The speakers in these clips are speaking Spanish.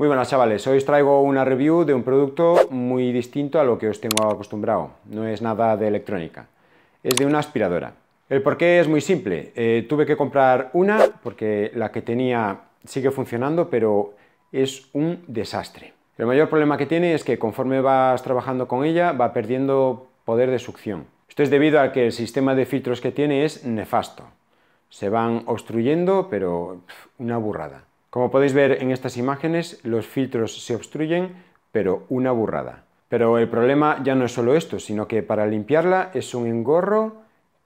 Muy buenas chavales, hoy os traigo una review de un producto muy distinto a lo que os tengo acostumbrado, no es nada de electrónica, es de una aspiradora. El porqué es muy simple, eh, tuve que comprar una porque la que tenía sigue funcionando pero es un desastre. El mayor problema que tiene es que conforme vas trabajando con ella va perdiendo poder de succión. Esto es debido a que el sistema de filtros que tiene es nefasto. Se van obstruyendo, pero una burrada. Como podéis ver en estas imágenes, los filtros se obstruyen, pero una burrada. Pero el problema ya no es solo esto, sino que para limpiarla es un engorro,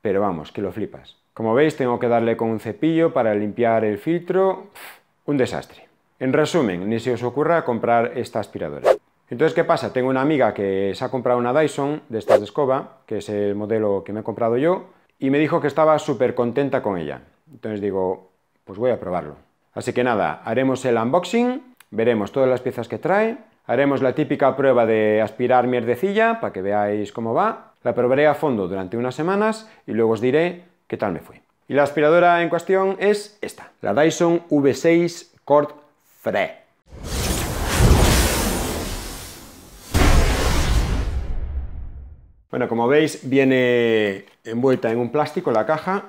pero vamos, que lo flipas. Como veis, tengo que darle con un cepillo para limpiar el filtro. un desastre. En resumen, ni se os ocurra comprar esta aspiradora. Entonces, ¿qué pasa? Tengo una amiga que se ha comprado una Dyson de estas de escoba, que es el modelo que me he comprado yo, y me dijo que estaba súper contenta con ella. Entonces digo, pues voy a probarlo. Así que nada, haremos el unboxing, veremos todas las piezas que trae, haremos la típica prueba de aspirar mierdecilla para que veáis cómo va, la probaré a fondo durante unas semanas y luego os diré qué tal me fue. Y la aspiradora en cuestión es esta, la Dyson V6 Cord Free. Bueno, como veis, viene envuelta en un plástico la caja,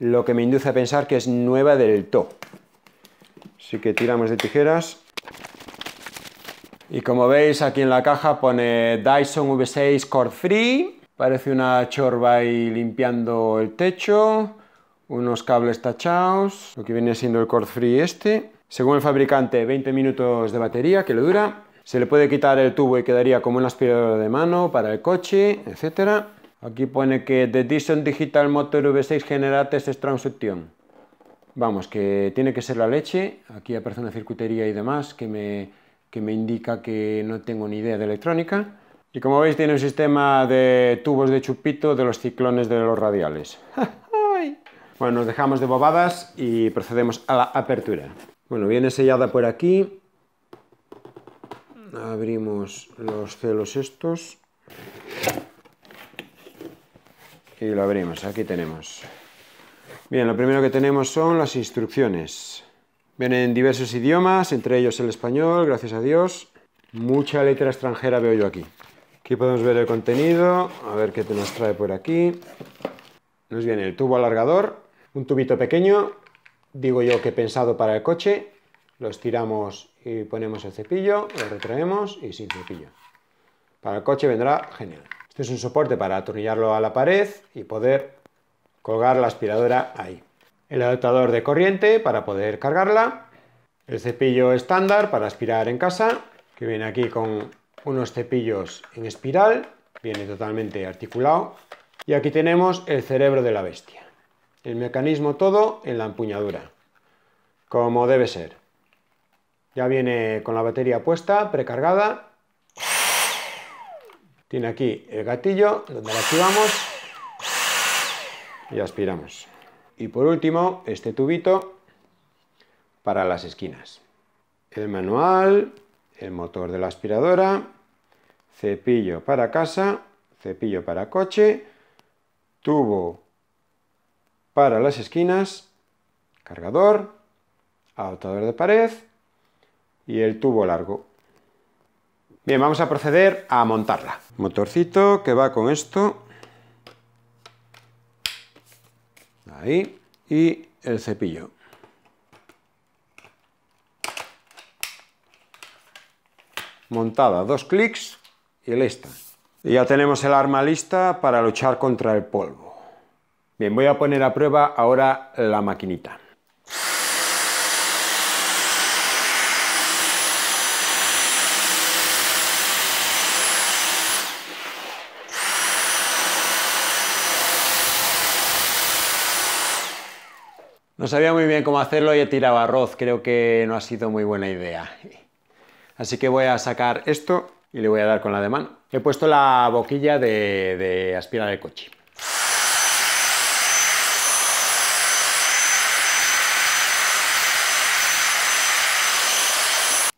lo que me induce a pensar que es nueva del todo. Así que tiramos de tijeras. Y como veis aquí en la caja pone Dyson V6 Cord Free. Parece una chorba ahí limpiando el techo. Unos cables tachados. Lo que viene siendo el Cord Free este. Según el fabricante, 20 minutos de batería que lo dura. Se le puede quitar el tubo y quedaría como un aspirador de mano para el coche, etc. Aquí pone que The Dyson Digital Motor V6 Generates Suction. Vamos, que tiene que ser la leche, aquí aparece una circuitería y demás que me, que me indica que no tengo ni idea de electrónica. Y como veis tiene un sistema de tubos de chupito de los ciclones de los radiales. bueno, nos dejamos de bobadas y procedemos a la apertura. Bueno, viene sellada por aquí. Abrimos los celos estos. Y lo abrimos, aquí tenemos. Bien, lo primero que tenemos son las instrucciones. Vienen en diversos idiomas, entre ellos el español, gracias a Dios. Mucha letra extranjera veo yo aquí. Aquí podemos ver el contenido, a ver qué te nos trae por aquí. Nos viene el tubo alargador, un tubito pequeño, digo yo que pensado para el coche. Lo estiramos y ponemos el cepillo, lo retraemos y sin cepillo. Para el coche vendrá genial. Este es un soporte para atornillarlo a la pared y poder colgar la aspiradora ahí. El adaptador de corriente para poder cargarla. El cepillo estándar para aspirar en casa, que viene aquí con unos cepillos en espiral, viene totalmente articulado. Y aquí tenemos el cerebro de la bestia. El mecanismo todo en la empuñadura, como debe ser. Ya viene con la batería puesta, precargada. Tiene aquí el gatillo, donde la activamos y aspiramos. Y por último, este tubito para las esquinas. El manual, el motor de la aspiradora, cepillo para casa, cepillo para coche, tubo para las esquinas, cargador, adaptador de pared y el tubo largo. Bien, vamos a proceder a montarla. Motorcito que va con esto Y el cepillo. Montada, dos clics y lista. Y ya tenemos el arma lista para luchar contra el polvo. Bien, voy a poner a prueba ahora la maquinita. No sabía muy bien cómo hacerlo y he tirado arroz, creo que no ha sido muy buena idea. Así que voy a sacar esto y le voy a dar con la de mano. He puesto la boquilla de, de aspirar el coche.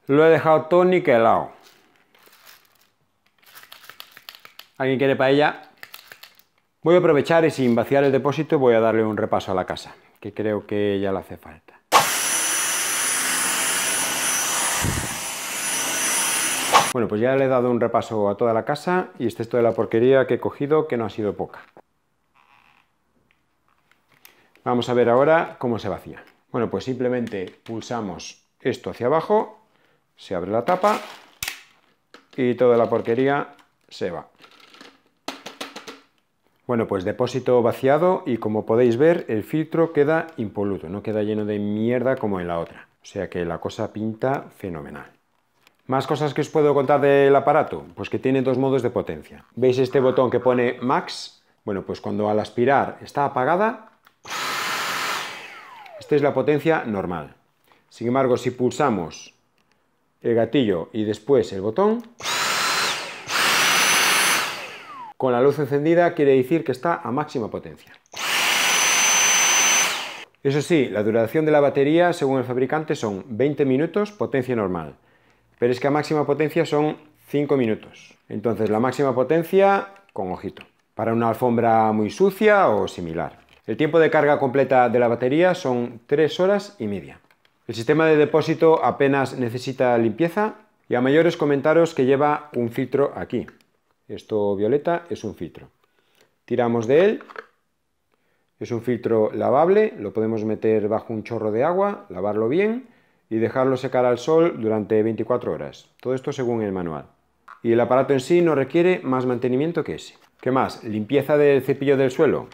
Lo he dejado todo niquelado. ¿Alguien quiere paella? Voy a aprovechar y sin vaciar el depósito voy a darle un repaso a la casa que creo que ya le hace falta. Bueno, pues ya le he dado un repaso a toda la casa y este es de la porquería que he cogido, que no ha sido poca. Vamos a ver ahora cómo se vacía. Bueno, pues simplemente pulsamos esto hacia abajo, se abre la tapa y toda la porquería se va. Bueno, pues depósito vaciado y como podéis ver, el filtro queda impoluto, no queda lleno de mierda como en la otra. O sea que la cosa pinta fenomenal. Más cosas que os puedo contar del aparato, pues que tiene dos modos de potencia. ¿Veis este botón que pone max? Bueno, pues cuando al aspirar está apagada, esta es la potencia normal. Sin embargo, si pulsamos el gatillo y después el botón, con la luz encendida quiere decir que está a máxima potencia. Eso sí, la duración de la batería, según el fabricante, son 20 minutos potencia normal, pero es que a máxima potencia son 5 minutos. Entonces, la máxima potencia con ojito, para una alfombra muy sucia o similar. El tiempo de carga completa de la batería son 3 horas y media. El sistema de depósito apenas necesita limpieza y a mayores comentaros que lleva un filtro aquí, esto violeta es un filtro. Tiramos de él. Es un filtro lavable, lo podemos meter bajo un chorro de agua, lavarlo bien y dejarlo secar al sol durante 24 horas. Todo esto según el manual. Y el aparato en sí no requiere más mantenimiento que ese. ¿Qué más? Limpieza del cepillo del suelo.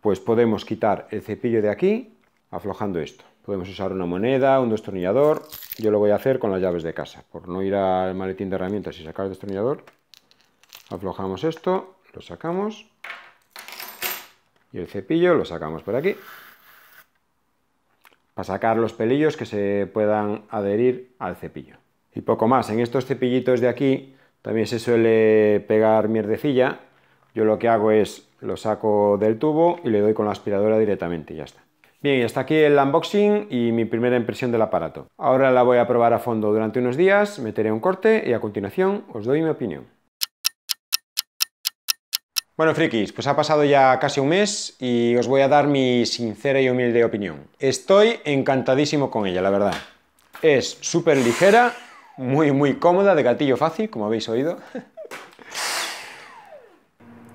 Pues podemos quitar el cepillo de aquí aflojando esto. Podemos usar una moneda, un destornillador. Yo lo voy a hacer con las llaves de casa. Por no ir al maletín de herramientas y sacar el destornillador, Aflojamos esto, lo sacamos. Y el cepillo lo sacamos por aquí. Para sacar los pelillos que se puedan adherir al cepillo. Y poco más. En estos cepillitos de aquí también se suele pegar mierdecilla. Yo lo que hago es lo saco del tubo y le doy con la aspiradora directamente y ya está. Bien, hasta aquí el unboxing y mi primera impresión del aparato. Ahora la voy a probar a fondo durante unos días, meteré un corte y a continuación os doy mi opinión. Bueno, frikis, pues ha pasado ya casi un mes y os voy a dar mi sincera y humilde opinión. Estoy encantadísimo con ella, la verdad. Es súper ligera, muy, muy cómoda, de gatillo fácil, como habéis oído.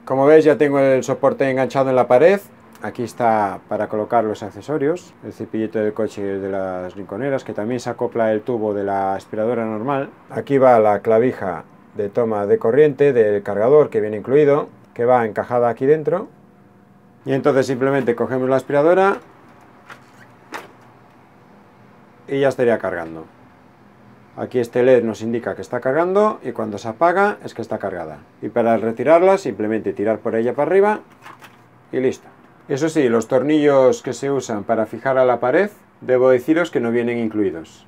Como veis ya tengo el soporte enganchado en la pared. Aquí está para colocar los accesorios, el cepillito del coche de las rinconeras, que también se acopla el tubo de la aspiradora normal. Aquí va la clavija de toma de corriente del cargador que viene incluido que va encajada aquí dentro. Y entonces simplemente cogemos la aspiradora y ya estaría cargando. Aquí este LED nos indica que está cargando y cuando se apaga es que está cargada. Y para retirarla simplemente tirar por ella para arriba y listo. Eso sí, los tornillos que se usan para fijar a la pared, debo deciros que no vienen incluidos.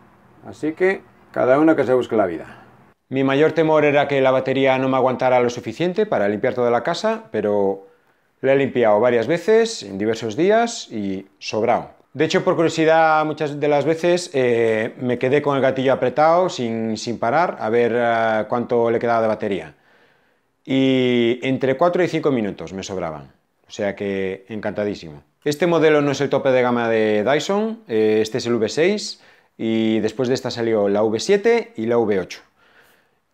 Así que cada uno que se busque la vida. Mi mayor temor era que la batería no me aguantara lo suficiente para limpiar toda la casa, pero la he limpiado varias veces, en diversos días y sobrado. De hecho, por curiosidad, muchas de las veces eh, me quedé con el gatillo apretado sin, sin parar a ver eh, cuánto le quedaba de batería. Y entre 4 y 5 minutos me sobraban. O sea que encantadísimo. Este modelo no es el tope de gama de Dyson, eh, este es el V6 y después de esta salió la V7 y la V8.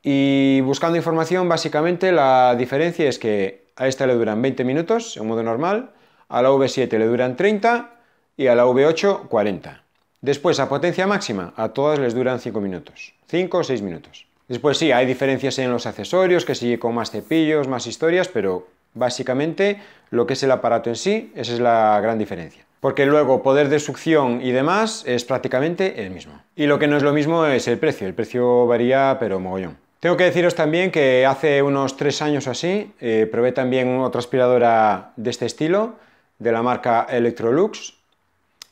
Y buscando información, básicamente la diferencia es que a esta le duran 20 minutos en modo normal, a la V7 le duran 30 y a la V8 40. Después, a potencia máxima, a todas les duran 5 minutos, 5 o 6 minutos. Después sí, hay diferencias en los accesorios, que sigue con más cepillos, más historias, pero básicamente lo que es el aparato en sí, esa es la gran diferencia. Porque luego poder de succión y demás es prácticamente el mismo. Y lo que no es lo mismo es el precio, el precio varía pero mogollón. Tengo que deciros también que hace unos tres años así eh, probé también otra aspiradora de este estilo, de la marca Electrolux,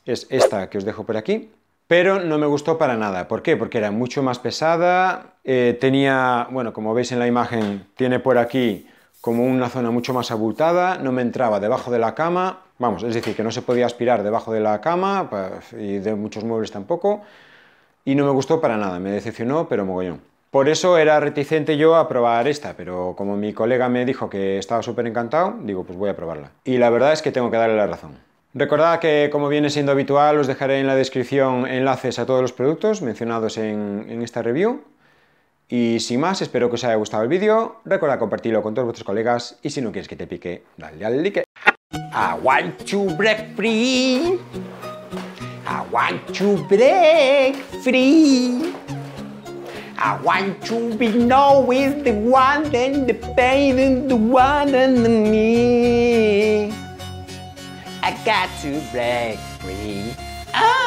es esta que os dejo por aquí, pero no me gustó para nada. ¿Por qué? Porque era mucho más pesada, eh, tenía, bueno, como veis en la imagen, tiene por aquí como una zona mucho más abultada, no me entraba debajo de la cama, vamos, es decir, que no se podía aspirar debajo de la cama y de muchos muebles tampoco, y no me gustó para nada, me decepcionó, pero mogollón. Por eso era reticente yo a probar esta, pero como mi colega me dijo que estaba súper encantado, digo, pues voy a probarla. Y la verdad es que tengo que darle la razón. Recordad que, como viene siendo habitual, os dejaré en la descripción enlaces a todos los productos mencionados en, en esta review. Y sin más, espero que os haya gustado el vídeo. Recordad compartirlo con todos vuestros colegas y si no quieres que te pique, dale al like. I want to break free. I want to break free. I want to be always the one and the pain and the one and the me. I got to break free. Oh.